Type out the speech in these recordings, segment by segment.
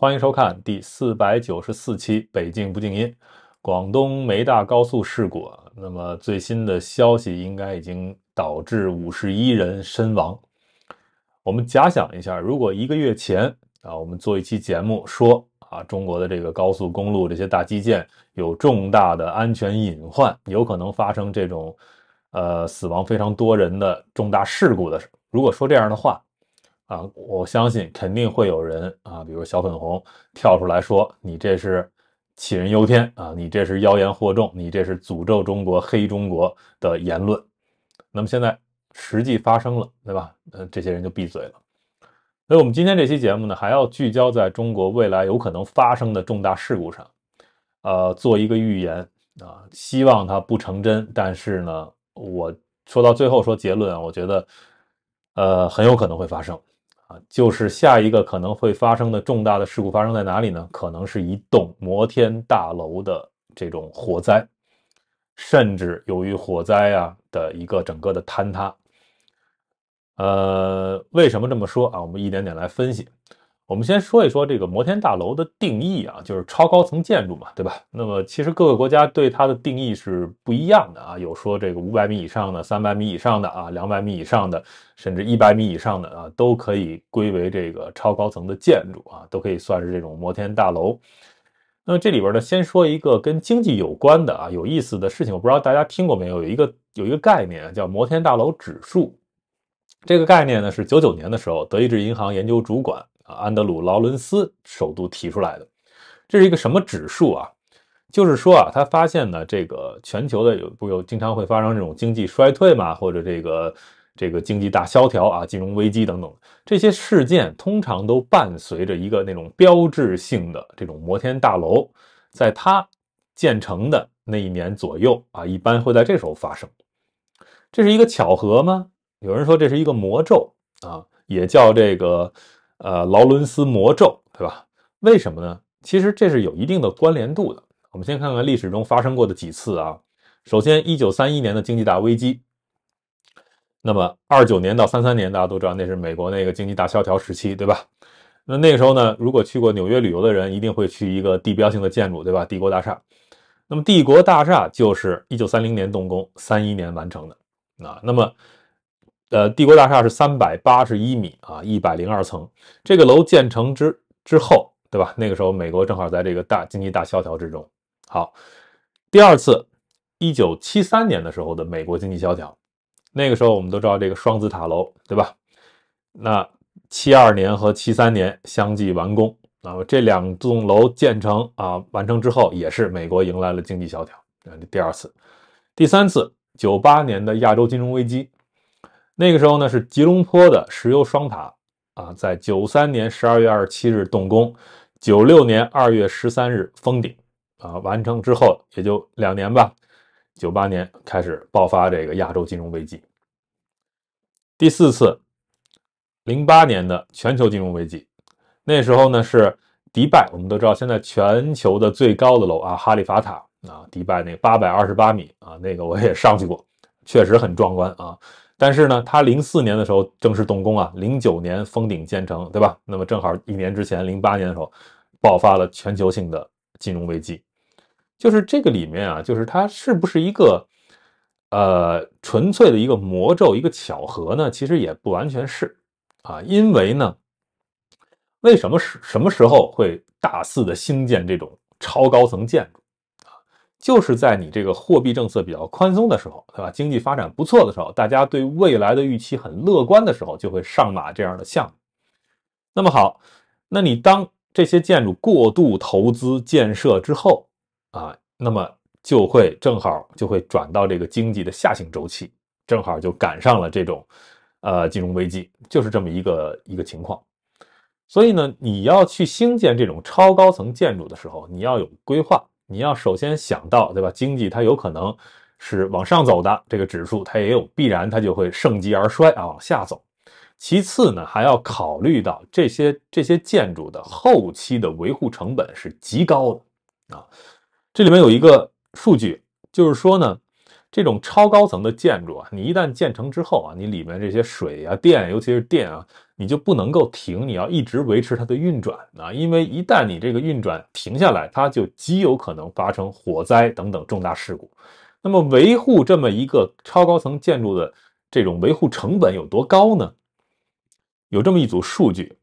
欢迎收看第四百九十四期《北静不静音》。广东梅大高速事故，那么最新的消息应该已经导致五十一人身亡。我们假想一下，如果一个月前啊，我们做一期节目说啊，中国的这个高速公路这些大基建有重大的安全隐患，有可能发生这种呃死亡非常多人的重大事故的，如果说这样的话。啊，我相信肯定会有人啊，比如小粉红跳出来说：“你这是杞人忧天啊，你这是妖言惑众，你这是诅咒中国、黑中国的言论。”那么现在实际发生了，对吧？呃，这些人就闭嘴了。所以我们今天这期节目呢，还要聚焦在中国未来有可能发生的重大事故上，呃，做一个预言啊，希望它不成真。但是呢，我说到最后说结论啊，我觉得，呃，很有可能会发生。啊，就是下一个可能会发生的重大的事故发生在哪里呢？可能是一栋摩天大楼的这种火灾，甚至由于火灾啊的一个整个的坍塌。呃，为什么这么说啊？我们一点点来分析。我们先说一说这个摩天大楼的定义啊，就是超高层建筑嘛，对吧？那么其实各个国家对它的定义是不一样的啊，有说这个五百米以上的、三百米以上的啊、两百米以上的，甚至一百米以上的啊，都可以归为这个超高层的建筑啊，都可以算是这种摩天大楼。那么这里边呢，先说一个跟经济有关的啊，有意思的事情，我不知道大家听过没有，有一个有一个概念叫摩天大楼指数，这个概念呢是九九年的时候，德意志银行研究主管。安德鲁·劳伦斯首都提出来的，这是一个什么指数啊？就是说啊，他发现呢，这个全球的有不有经常会发生这种经济衰退嘛，或者这个这个经济大萧条啊、金融危机等等这些事件，通常都伴随着一个那种标志性的这种摩天大楼，在它建成的那一年左右啊，一般会在这时候发生。这是一个巧合吗？有人说这是一个魔咒啊，也叫这个。呃，劳伦斯魔咒，对吧？为什么呢？其实这是有一定的关联度的。我们先看看历史中发生过的几次啊。首先，一九三一年的经济大危机。那么，二九年到三三年，大家都知道那是美国那个经济大萧条时期，对吧？那那个时候呢，如果去过纽约旅游的人，一定会去一个地标性的建筑，对吧？帝国大厦。那么，帝国大厦就是一九三零年动工，三一年完成的啊。那么呃，帝国大厦是三百八十一米啊，一百零二层。这个楼建成之之后，对吧？那个时候，美国正好在这个大经济大萧条之中。好，第二次，一九七三年的时候的美国经济萧条，那个时候我们都知道这个双子塔楼，对吧？那七二年和七三年相继完工，那么这两栋楼建成啊，完成之后也是美国迎来了经济萧条，第二次。第三次，九八年的亚洲金融危机。那个时候呢是吉隆坡的石油双塔啊，在九三年十二月二十七日动工，九六年二月十三日封顶啊，完成之后也就两年吧，九八年开始爆发这个亚洲金融危机。第四次，零八年的全球金融危机，那时候呢是迪拜，我们都知道现在全球的最高的楼啊，哈利法塔啊，迪拜那八百二十八米啊，那个我也上去过，确实很壮观啊。但是呢，它零四年的时候正式动工啊，零九年封顶建成，对吧？那么正好一年之前，零八年的时候爆发了全球性的金融危机，就是这个里面啊，就是它是不是一个呃纯粹的一个魔咒一个巧合呢？其实也不完全是啊，因为呢，为什么是什么时候会大肆的兴建这种超高层建筑？就是在你这个货币政策比较宽松的时候，对吧？经济发展不错的时候，大家对未来的预期很乐观的时候，就会上马这样的项目。那么好，那你当这些建筑过度投资建设之后啊，那么就会正好就会转到这个经济的下行周期，正好就赶上了这种，呃，金融危机，就是这么一个一个情况。所以呢，你要去兴建这种超高层建筑的时候，你要有规划。你要首先想到，对吧？经济它有可能是往上走的，这个指数它也有必然，它就会盛极而衰啊，往下走。其次呢，还要考虑到这些这些建筑的后期的维护成本是极高的啊。这里面有一个数据，就是说呢。这种超高层的建筑啊，你一旦建成之后啊，你里面这些水啊、电，尤其是电啊，你就不能够停，你要一直维持它的运转啊，因为一旦你这个运转停下来，它就极有可能发生火灾等等重大事故。那么，维护这么一个超高层建筑的这种维护成本有多高呢？有这么一组数据，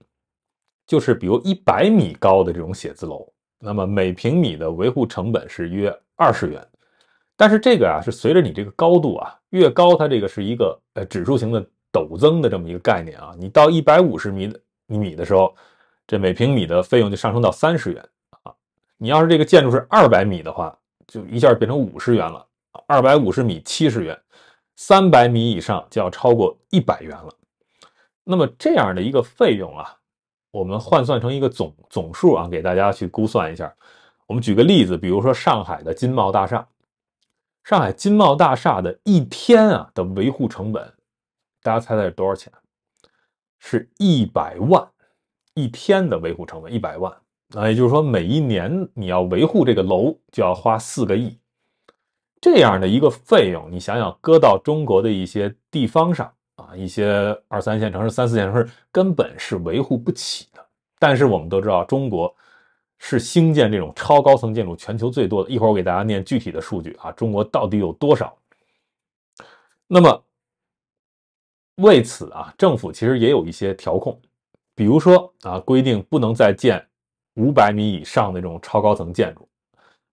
就是比如一百米高的这种写字楼，那么每平米的维护成本是约二十元。但是这个啊是随着你这个高度啊越高，它这个是一个呃指数型的陡增的这么一个概念啊。你到一百五十米的米的时候，这每平米的费用就上升到三十元啊。你要是这个建筑是二百米的话，就一下变成五十元了。二百五十米七十元，三百米以上就要超过一百元了。那么这样的一个费用啊，我们换算成一个总总数啊，给大家去估算一下。我们举个例子，比如说上海的金茂大厦。上海金茂大厦的一天啊的维护成本，大家猜猜是多少钱？是一百万一天的维护成本，一百万。啊，也就是说，每一年你要维护这个楼就要花四个亿。这样的一个费用，你想想，搁到中国的一些地方上啊，一些二三线城市、三四线城市根本是维护不起的。但是我们都知道，中国。是兴建这种超高层建筑全球最多的一会儿我给大家念具体的数据啊，中国到底有多少？那么为此啊，政府其实也有一些调控，比如说啊，规定不能再建五百米以上的这种超高层建筑；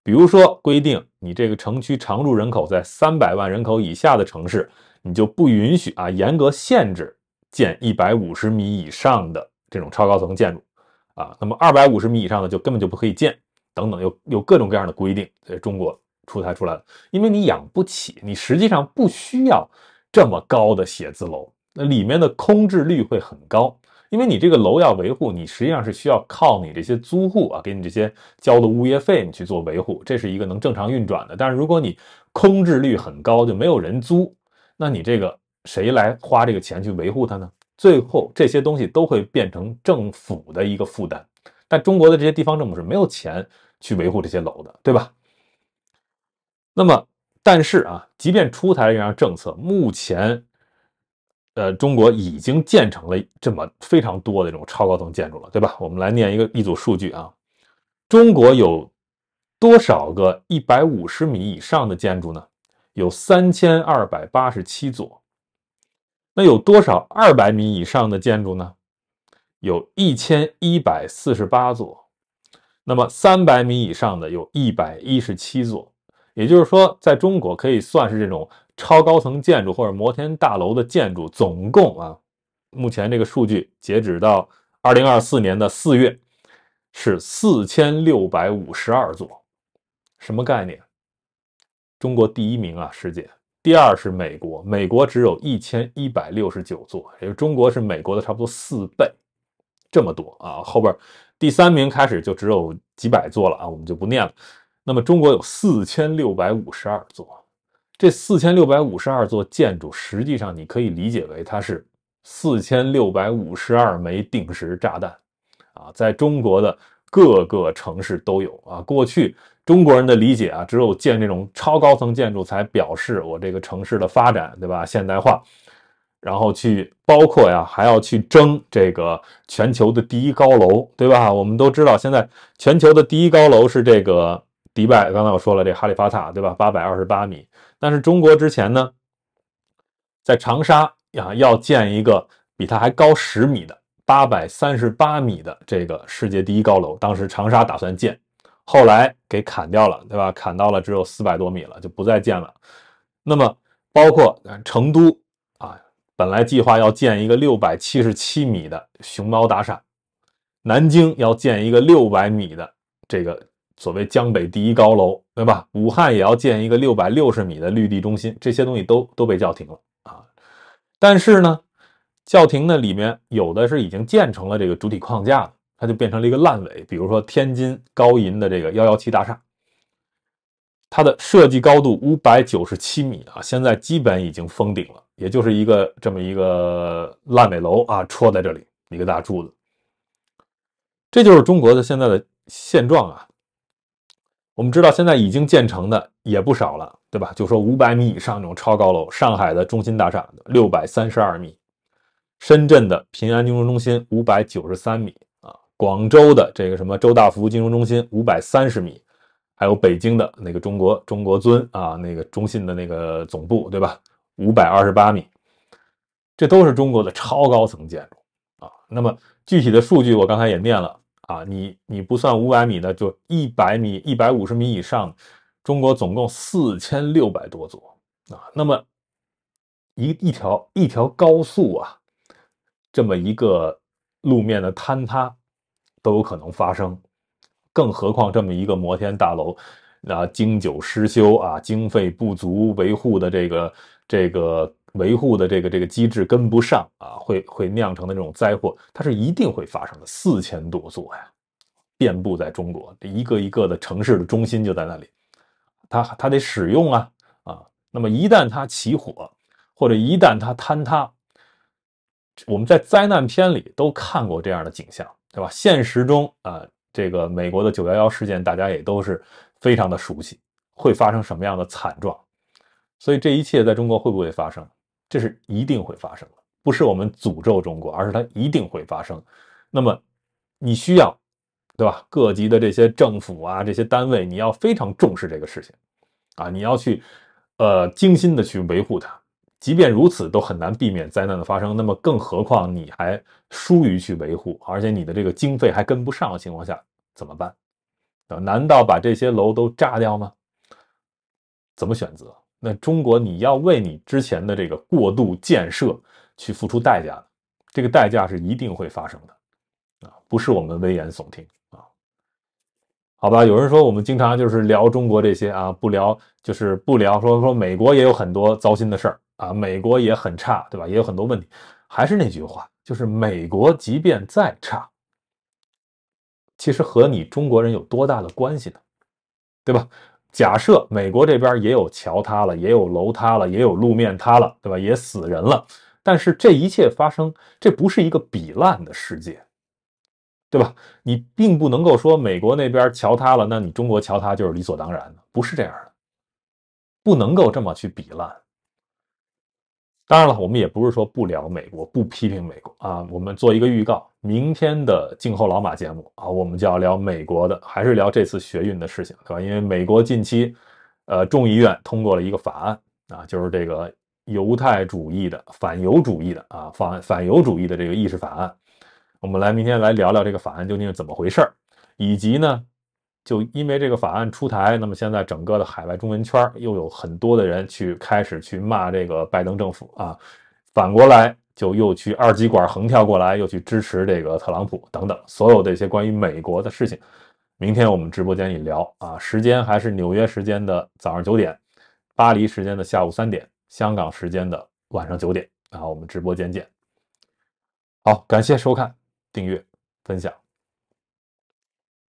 比如说规定，你这个城区常住人口在三百万人口以下的城市，你就不允许啊，严格限制建一百五十米以上的这种超高层建筑。啊，那么二百五十米以上的就根本就不可以建，等等，有有各种各样的规定，在中国出台出来了，因为你养不起，你实际上不需要这么高的写字楼，那里面的空置率会很高，因为你这个楼要维护，你实际上是需要靠你这些租户啊，给你这些交的物业费，你去做维护，这是一个能正常运转的，但是如果你空置率很高，就没有人租，那你这个谁来花这个钱去维护它呢？最后这些东西都会变成政府的一个负担，但中国的这些地方政府是没有钱去维护这些楼的，对吧？那么，但是啊，即便出台这样政策，目前，呃，中国已经建成了这么非常多的这种超高层建筑了，对吧？我们来念一个一组数据啊，中国有多少个一百五十米以上的建筑呢？有三千二百八十七座。那有多少二百米以上的建筑呢？有一千一百四十八座。那么三百米以上的有一百一十七座。也就是说，在中国可以算是这种超高层建筑或者摩天大楼的建筑，总共啊，目前这个数据截止到二零二四年的四月是四千六百五十二座。什么概念？中国第一名啊，世界。第二是美国，美国只有一千一百六十九座，也就中国是美国的差不多四倍，这么多啊。后边第三名开始就只有几百座了啊，我们就不念了。那么中国有四千六百五十二座，这四千六百五十二座建筑，实际上你可以理解为它是四千六百五十二枚定时炸弹啊，在中国的各个城市都有啊，过去。中国人的理解啊，只有建这种超高层建筑才表示我这个城市的发展，对吧？现代化，然后去包括呀，还要去争这个全球的第一高楼，对吧？我们都知道，现在全球的第一高楼是这个迪拜，刚才我说了，这哈利法塔，对吧？八百二十八米。但是中国之前呢，在长沙呀，要建一个比它还高十米的八百三十八米的这个世界第一高楼，当时长沙打算建。后来给砍掉了，对吧？砍到了只有四百多米了，就不再建了。那么，包括成都啊，本来计划要建一个六百七十七米的熊猫大厦，南京要建一个六百米的这个所谓江北第一高楼，对吧？武汉也要建一个六百六十米的绿地中心，这些东西都都被叫停了啊。但是呢，叫停的里面有的是已经建成了这个主体框架了。它就变成了一个烂尾，比如说天津高银的这个幺幺七大厦，它的设计高度五百九十七米啊，现在基本已经封顶了，也就是一个这么一个烂尾楼啊，戳在这里一个大柱子。这就是中国的现在的现状啊。我们知道现在已经建成的也不少了，对吧？就说五百米以上这种超高楼，上海的中心大厦六百三十二米，深圳的平安金融中心五百九十三米。广州的这个什么周大福金融中心五百三十米，还有北京的那个中国中国尊啊，那个中信的那个总部对吧？五百二十八米，这都是中国的超高层建筑啊。那么具体的数据我刚才也念了啊，你你不算五百米的，就一百米、一百五十米以上，中国总共四千六百多座啊。那么一一条一条高速啊，这么一个路面的坍塌。都有可能发生，更何况这么一个摩天大楼啊，经久失修啊，经费不足维护的这个这个维护的这个这个机制跟不上啊，会会酿成的这种灾祸，它是一定会发生的。四千多座呀，遍布在中国，一个一个的城市的中心就在那里，它它得使用啊啊，那么一旦它起火或者一旦它坍塌，我们在灾难片里都看过这样的景象。对吧？现实中啊，这个美国的九幺幺事件，大家也都是非常的熟悉，会发生什么样的惨状？所以这一切在中国会不会发生？这是一定会发生的，不是我们诅咒中国，而是它一定会发生。那么你需要，对吧？各级的这些政府啊，这些单位，你要非常重视这个事情啊，你要去，呃，精心的去维护它。即便如此，都很难避免灾难的发生。那么，更何况你还疏于去维护，而且你的这个经费还跟不上的情况下，怎么办？难道把这些楼都炸掉吗？怎么选择？那中国，你要为你之前的这个过度建设去付出代价这个代价是一定会发生的啊！不是我们危言耸听啊。好吧，有人说我们经常就是聊中国这些啊，不聊就是不聊，说说美国也有很多糟心的事儿。啊，美国也很差，对吧？也有很多问题。还是那句话，就是美国即便再差，其实和你中国人有多大的关系呢？对吧？假设美国这边也有桥塌了，也有楼塌了，也有路面塌了，对吧？也死人了。但是这一切发生，这不是一个比烂的世界，对吧？你并不能够说美国那边桥塌了，那你中国桥塌就是理所当然的，不是这样的，不能够这么去比烂。当然了，我们也不是说不聊美国，不批评美国啊。我们做一个预告，明天的《静候老马》节目啊，我们就要聊美国的，还是聊这次学运的事情，对吧？因为美国近期，呃，众议院通过了一个法案啊，就是这个犹太主义的反犹主义的啊法案，反犹主义的这个意识法案。我们来明天来聊聊这个法案究竟是怎么回事儿，以及呢？就因为这个法案出台，那么现在整个的海外中文圈又有很多的人去开始去骂这个拜登政府啊，反过来就又去二极管横跳过来，又去支持这个特朗普等等所有这些关于美国的事情。明天我们直播间一聊啊，时间还是纽约时间的早上九点，巴黎时间的下午三点，香港时间的晚上九点啊，我们直播间见。好，感谢收看，订阅分享。